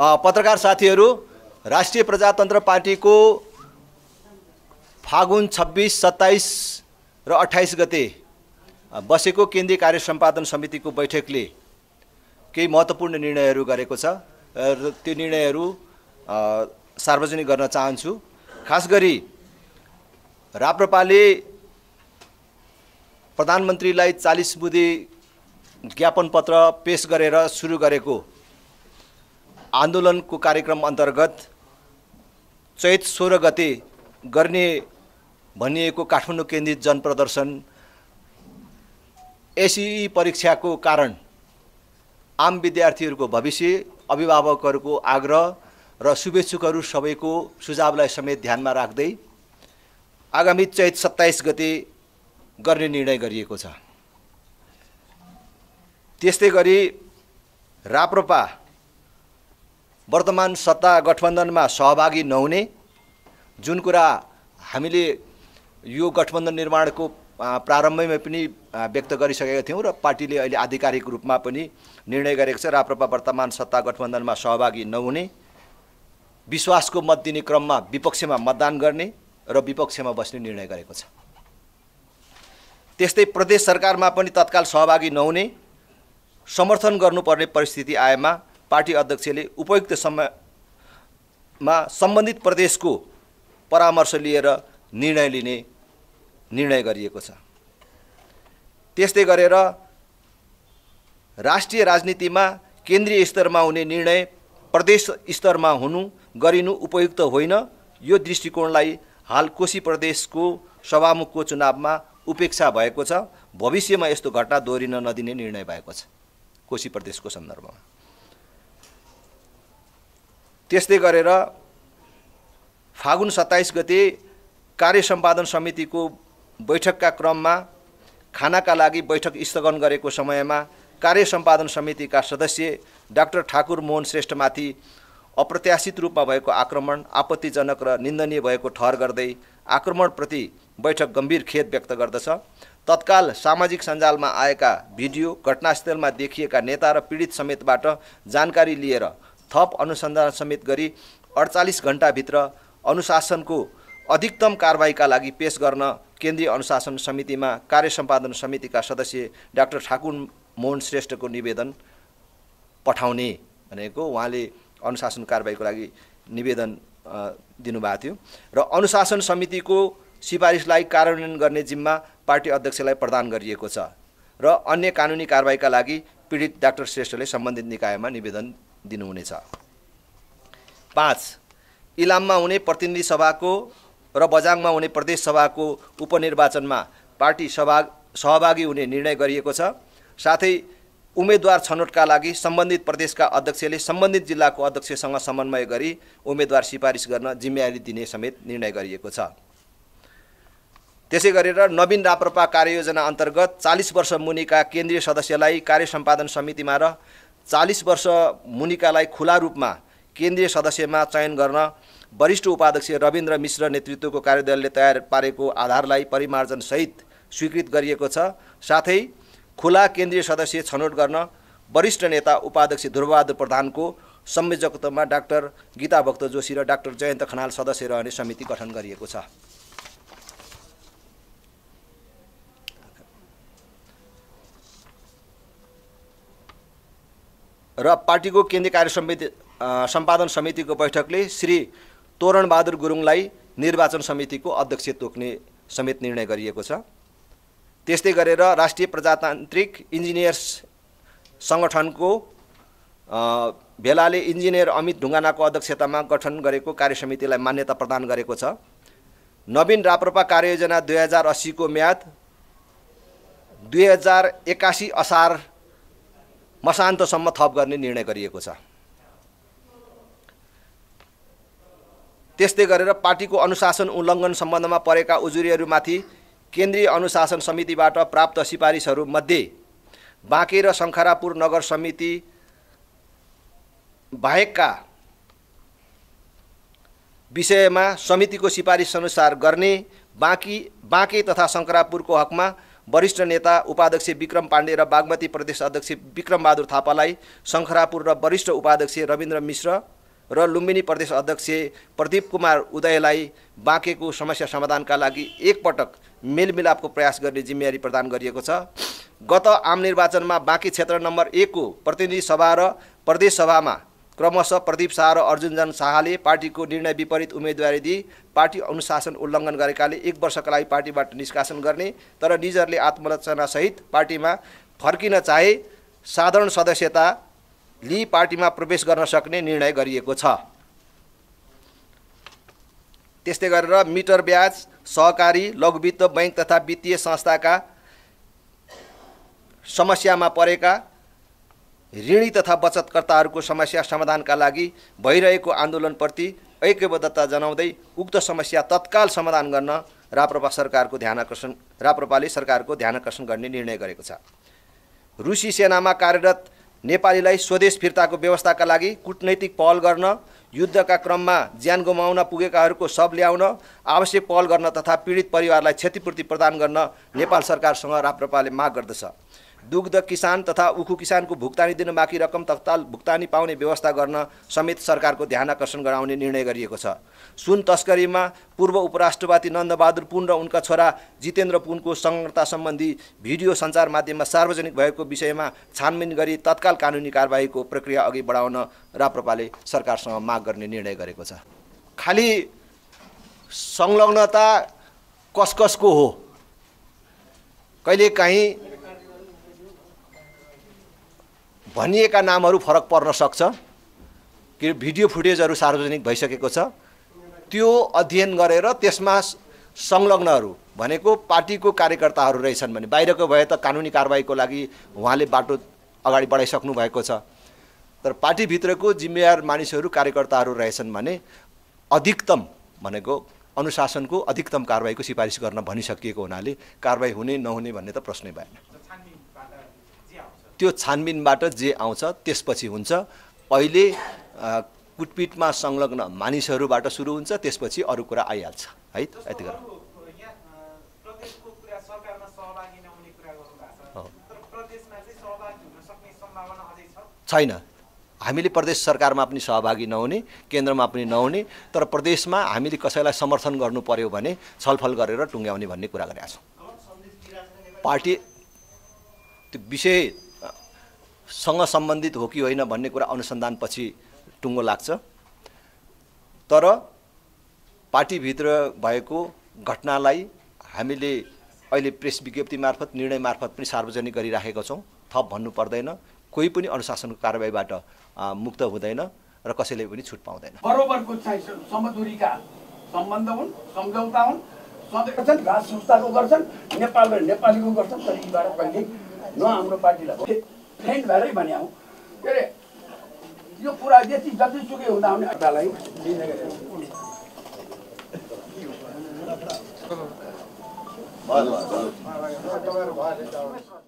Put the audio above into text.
पत्रकार साथीहरू राष्ट्रिय प्रजातन्त्र पार्टीको फागुन छब्बिस सत्ताइस र अठाइस गते बसेको केन्द्रीय कार्य सम्पादन समितिको बैठकले केही महत्त्वपूर्ण निर्णयहरू गरेको छ र त्यो निर्णयहरू सार्वजनिक गर्न चाहन्छु खास गरी राप्रपाले प्रधानमन्त्रीलाई चालिस बुधी ज्ञापन पत्र पेस गरेर सुरु गरेको आन्दोलनको कार्यक्रम अन्तर्गत चैत सोह्र गते गर्ने भनिएको काठमाडौँ केन्द्रित जनप्रदर्शन एसिई परीक्षाको कारण आम विद्यार्थीहरूको भविष्य अभिभावकहरूको आग्रह र शुभेच्छुकहरू सबैको सुझावलाई समेत ध्यानमा राख्दै आगामी चैत सत्ताइस गते गर्ने निर्णय गरिएको छ त्यस्तै गरी राप्रपा वर्तमान सत्ता गठबन्धनमा सहभागी नहुने जुन कुरा हामीले यो गठबन्धन निर्माणको प्रारम्भमै पनि व्यक्त गरिसकेका थियौँ र पार्टीले अहिले आधिकारिक रूपमा पनि निर्णय गरेको छ राप्रपा वर्तमान सत्ता गठबन्धनमा सहभागी नहुने विश्वासको मत दिने क्रममा विपक्षमा मतदान गर्ने र विपक्षमा बस्ने निर्णय गरेको छ त्यस्तै प्रदेश सरकारमा पनि तत्काल सहभागी नहुने समर्थन गर्नुपर्ने परिस्थिति आएमा पार्टी अध्यक्षले उपयुक्त समयमा सम्बन्धित प्रदेशको परामर्श लिएर निर्णय लिने निर्णय गरिएको छ त्यस्तै गरेर राष्ट्रिय राजनीतिमा केन्द्रीय स्तरमा हुने निर्णय प्रदेश स्तरमा हुनु गरिनु उपयुक्त होइन यो दृष्टिकोणलाई हाल कोशी प्रदेशको सभामुखको चुनावमा उपेक्षा भएको छ भविष्यमा यस्तो घटना दोहोरिन नदिने निर्णय भएको छ कोशी प्रदेशको सन्दर्भमा त्यस्तै गरेर फागुन सत्ताइस गते कार्य सम्पादन समितिको बैठकका क्रममा खानाका लागि बैठक स्थगन गरेको समयमा कार्य सम्पादन समितिका सदस्य डाक्टर ठाकुर मोहन श्रेष्ठमाथि अप्रत्याशित रूपमा भएको आक्रमण आपत्तिजनक र निन्दनीय भएको ठहर गर्दै आक्रमणप्रति बैठक गम्भीर खेद व्यक्त गर्दछ तत्काल सामाजिक सञ्जालमा आएका भिडियो घटनास्थलमा देखिएका नेता र पीडित समेतबाट जानकारी लिएर थप अनुसन्धान समेत गरी अडचालिस घन्टाभित्र अनुशासनको अधिकतम कारवाहीका लागि पेस गर्न केन्द्रीय अनुशासन समितिमा कार्य सम्पादन समितिका सदस्य डाक्टर ठाकुर मोहन श्रेष्ठको निवेदन पठाउने भनेको उहाँले अनुशासन कारवाहीको लागि निवेदन दिनुभएको थियो र अनुशासन समितिको सिफारिसलाई कार्यान्वयन गर्ने जिम्मा पार्टी अध्यक्षलाई प्रदान गरिएको छ र अन्य कानुनी कारवाहीका लागि पीडित डाक्टर श्रेष्ठले सम्बन्धित निकायमा निवेदन दिनुहुनेछ पाँच इलाममा हुने प्रतिनिधि सभाको र बजाङमा हुने प्रदेश सभाको उपनिर्वाचनमा पार्टी सभा सहभागी हुने निर्णय गरिएको छ साथै उम्मेद्वार छनौटका लागि सम्बन्धित प्रदेशका अध्यक्षले सम्बन्धित जिल्लाको अध्यक्षसँग समन्वय गरी उम्मेद्वार सिफारिस गर्न जिम्मेवारी दिने समेत निर्णय गरिएको छ त्यसै गरेर नवीन राप्रपा कार्ययोजना अन्तर्गत चालिस वर्ष मुनिका केन्द्रीय सदस्यलाई कार्य सम्पादन समितिमा र चालिस वर्ष मुनिकालाई खुला रूपमा केन्द्रीय सदस्यमा चयन गर्न वरिष्ठ उपाध्यक्ष रविन्द्र मिश्र नेतृत्वको कार्यदलले तयार पारेको आधारलाई परिमार्जनसहित स्वीकृत गरिएको छ साथै खुला केन्द्रीय सदस्य छनौट गर्न वरिष्ठ नेता उपाध्यक्ष ध्रुवबहादुर प्रधानको संयोजकत्वमा डाक्टर गीता भक्त जोशी र डाक्टर जयन्त खनाल सदस्य रहने समिति गठन गरिएको छ र पार्टीको केन्द्रीय कार्य समिति सम्पादन समितिको बैठकले श्री तोरणबहादुर गुरुङलाई निर्वाचन समितिको अध्यक्ष तोक्ने समेत निर्णय गरिएको छ त्यस्तै गरेर राष्ट्रिय प्रजातान्त्रिक इन्जिनियर्स सङ्गठनको भेलाले इन्जिनियर अमित ढुङ्गानाको अध्यक्षतामा गठन गरेको कार्य समितिलाई मान्यता प्रदान गरेको छ नवीन राप्रपा कार्ययोजना दुई हजार अस्सीको म्याद दुई हजार एक्कासी असार मसान्तसम्म थप गर्ने निर्णय गरिएको छ त्यस्तै गरेर पार्टीको अनुशासन उल्लङ्घन सम्बन्धमा परेका उजुरीहरूमाथि केन्द्रीय अनुशासन समितिबाट प्राप्त सिफारिसहरूमध्ये बाँके र शङ्खरापुर नगर समिति बाहेकका विषयमा समितिको सिफारिस अनुसार गर्ने बाँकी बाँके तथा शङ्करापुरको हकमा वरिष्ठ नेता उपाध्यक्ष विक्रम पाण्डे र बागमती प्रदेश अध्यक्ष विक्रमबहादुर थापालाई शङ्खरापुर र वरिष्ठ उपाध्यक्ष रविन्द्र मिश्र र लुम्बिनी प्रदेश अध्यक्ष प्रदीप कुमार उदयलाई बाँकेको समस्या समाधानका लागि एकपटक मेलमिलापको प्रयास गर्ने जिम्मेवारी प्रदान गरिएको छ गत आम निर्वाचनमा बाँकी क्षेत्र नम्बर एकको प्रतिनिधि सभा र प्रदेशसभामा क्रमशः प्रदीप शाह र अर्जुनजन शाहले पार्टीको निर्णय विपरीत उम्मेदवारी दिई पार्टी अनुशासन उल्लङ्घन गरेकाले एक वर्षका लागि पार्टीबाट निष्कासन गर्ने तर निजहरूले आत्मरचनासहित पार्टीमा फर्किन चाहे साधारण सदस्यता लिई पार्टीमा प्रवेश गर्न सक्ने निर्णय गरिएको छ त्यस्तै गरेर मिटर ब्याज सहकारी लघुवित्त बैङ्क तथा वित्तीय संस्थाका समस्यामा परेका ऋणी तथा बचतकर्ताहरूको समस्या समाधानका लागि भइरहेको आन्दोलनप्रति ऐक्यबद्धता जनाउँदै उक्त समस्या तत्काल समाधान गर्न राप्रपा सरकारको ध्यान आकर्षण राप्रपाले सरकारको ध्यान आकर्षण गर्ने निर्णय गरेको छ रुसी सेनामा कार्यरत नेपालीलाई स्वदेश फिर्ताको व्यवस्थाका लागि कुटनैतिक पहल गर्न युद्धका क्रममा ज्यान गुमाउन पुगेकाहरूको शब ल्याउन आवश्यक पहल गर्न तथा पीडित परिवारलाई क्षतिपूर्ति प्रदान गर्न नेपाल सरकारसँग राप्रपाले माग गर्दछ दुग्ध किसान तथा उखु किसानको भुक्तानी दिन बाँकी रकम तत्काल भुक्तानी पाउने व्यवस्था गर्न समेत सरकारको ध्यान आकर्षण गराउने निर्णय गरिएको छ सुन तस्करीमा पूर्व उपराष्ट्रपति नन्दबहादुर पुन र उनका छोरा जितेन्द्र पुनको संलग्नता सम्बन्धी भिडियो सञ्चार माध्यममा सार्वजनिक भएको विषयमा छानबिन गरी तत्काल कानुनी कारवाहीको प्रक्रिया अघि बढाउन राप्रपाले सरकारसँग माग गर्ने निर्णय गरेको छ खालि संलग्नता कसको हो कहिलेकाहीँ भनिएका नामहरू फरक पर्न सक्छ कि भिडियो फुटेजहरू सार्वजनिक भइसकेको छ त्यो अध्ययन गरेर त्यसमा संलग्नहरू भनेको पार्टीको कार्यकर्ताहरू रहेछन् भने बाहिरको भए त कानुनी कारवाहीको लागि उहाँले बाटो अगाडि बढाइसक्नु भएको छ तर पार्टीभित्रको जिम्मेवार मानिसहरू कार्यकर्ताहरू रहेछन् भने अधिकतम भनेको अनुशासनको अधिकतम कारवाहीको सिफारिस गर्न भनिसकिएको हुनाले कारवाही हुने नहुने भन्ने त प्रश्नै भएन त्यो छानबिनबाट जे आउँछ त्यसपछि हुन्छ अहिले कुटपिटमा संलग्न मानिसहरूबाट सुरु हुन्छ त्यसपछि अरू कुरा आइहाल्छ है यति कुरा छैन हामीले प्रदेश सरकारमा पनि सहभागी नहुने केन्द्रमा पनि नहुने तर प्रदेशमा हामीले कसैलाई समर्थन गर्नु पर्यो भने छलफल गरेर टुङ्ग्याउने भन्ने कुरा गरेका छौँ पार्टी त्यो विषय सँग सम्बन्धित हो कि होइन भन्ने कुरा अनुसन्धानपछि टुङ्गो लाग्छ तर पार्टीभित्र भएको घटनालाई हामीले अहिले प्रेस विज्ञप्ति मार्फत निर्णय मार्फत पनि सार्वजनिक गरिराखेका छौँ थप भन्नु पर्दैन कोही पनि अनुशासनको कारवाहीबाट मुक्त हुँदैन र कसैले पनि छुट पाउँदैन बरोबरको समदुरीका सम्बन्ध हुन् सम्झौता हुन् गर्छन् राज संस्थाको गर्छन् नेपाल र नेपालीको गर्छन् तर यीबाट कहिले न हाम्रो पार्टीलाई फ्रेन्ड भएरै भने आउँ के अरे यो कुरा जति जतिसुकै हुँदा आउने अड्डालाई Vale, vale,